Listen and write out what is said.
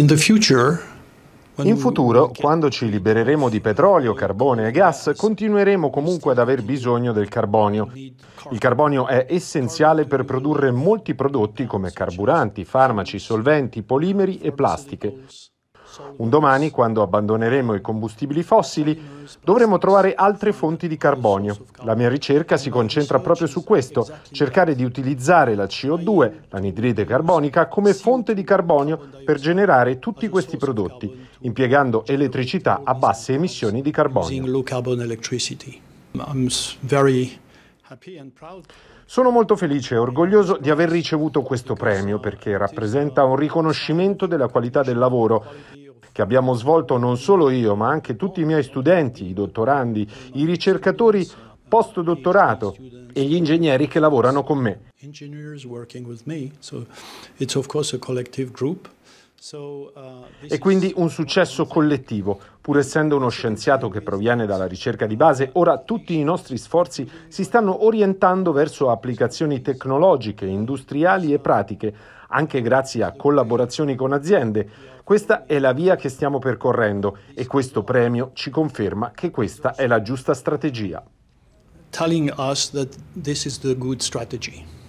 In futuro, quando ci libereremo di petrolio, carbone e gas, continueremo comunque ad aver bisogno del carbonio. Il carbonio è essenziale per produrre molti prodotti come carburanti, farmaci, solventi, polimeri e plastiche. Un domani, quando abbandoneremo i combustibili fossili, dovremo trovare altre fonti di carbonio. La mia ricerca si concentra proprio su questo, cercare di utilizzare la CO2, l'anidride carbonica, come fonte di carbonio per generare tutti questi prodotti, impiegando elettricità a basse emissioni di carbonio. Sono molto felice e orgoglioso di aver ricevuto questo premio perché rappresenta un riconoscimento della qualità del lavoro che abbiamo svolto non solo io, ma anche tutti i miei studenti, i dottorandi, i ricercatori post dottorato e gli ingegneri che lavorano con me. Engineers working with me, so it's of course a collective group. Uh, e quindi un successo collettivo. Pur essendo uno scienziato che proviene dalla ricerca di base, ora tutti i nostri sforzi si stanno orientando verso applicazioni tecnologiche, industriali e pratiche, anche grazie a collaborazioni con aziende. Questa è la via che stiamo percorrendo e questo premio ci conferma che questa è la giusta strategia. Telling us that this is the good strategy.